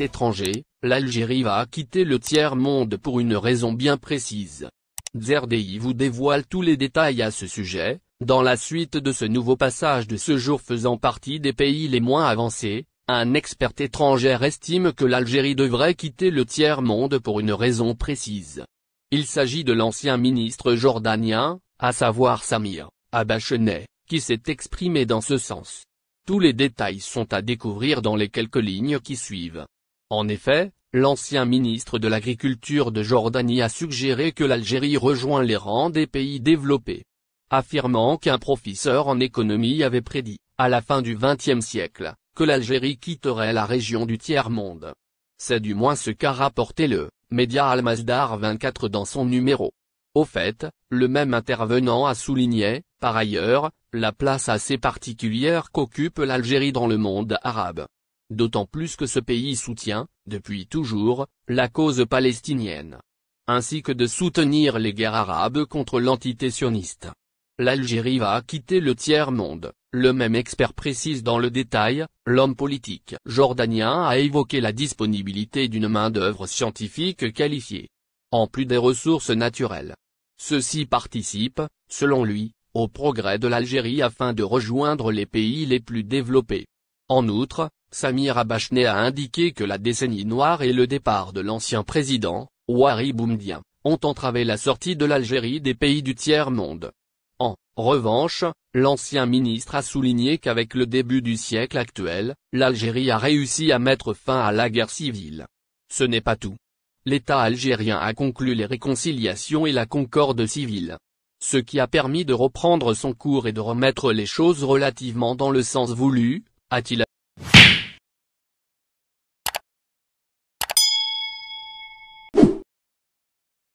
étranger, l'Algérie va quitter le tiers-monde pour une raison bien précise. Zerdei vous dévoile tous les détails à ce sujet, dans la suite de ce nouveau passage de ce jour faisant partie des pays les moins avancés, un expert étranger estime que l'Algérie devrait quitter le tiers-monde pour une raison précise. Il s'agit de l'ancien ministre jordanien, à savoir Samir, Abachenet, qui s'est exprimé dans ce sens. Tous les détails sont à découvrir dans les quelques lignes qui suivent. En effet, l'ancien ministre de l'Agriculture de Jordanie a suggéré que l'Algérie rejoint les rangs des pays développés. Affirmant qu'un professeur en économie avait prédit, à la fin du XXe siècle, que l'Algérie quitterait la région du tiers-monde. C'est du moins ce qu'a rapporté le média Al-Mazdar 24 dans son numéro. Au fait, le même intervenant a souligné, par ailleurs, la place assez particulière qu'occupe l'Algérie dans le monde arabe d'autant plus que ce pays soutient, depuis toujours, la cause palestinienne. Ainsi que de soutenir les guerres arabes contre l'entité sioniste. L'Algérie va quitter le tiers-monde, le même expert précise dans le détail, l'homme politique jordanien a évoqué la disponibilité d'une main-d'œuvre scientifique qualifiée. En plus des ressources naturelles. Ceux-ci participent, selon lui, au progrès de l'Algérie afin de rejoindre les pays les plus développés. En outre, Samir Abachné a indiqué que la décennie noire et le départ de l'ancien président, Ouari Boumdien, ont entravé la sortie de l'Algérie des pays du tiers-monde. En revanche, l'ancien ministre a souligné qu'avec le début du siècle actuel, l'Algérie a réussi à mettre fin à la guerre civile. Ce n'est pas tout. L'État algérien a conclu les réconciliations et la concorde civile. Ce qui a permis de reprendre son cours et de remettre les choses relativement dans le sens voulu, a-t-il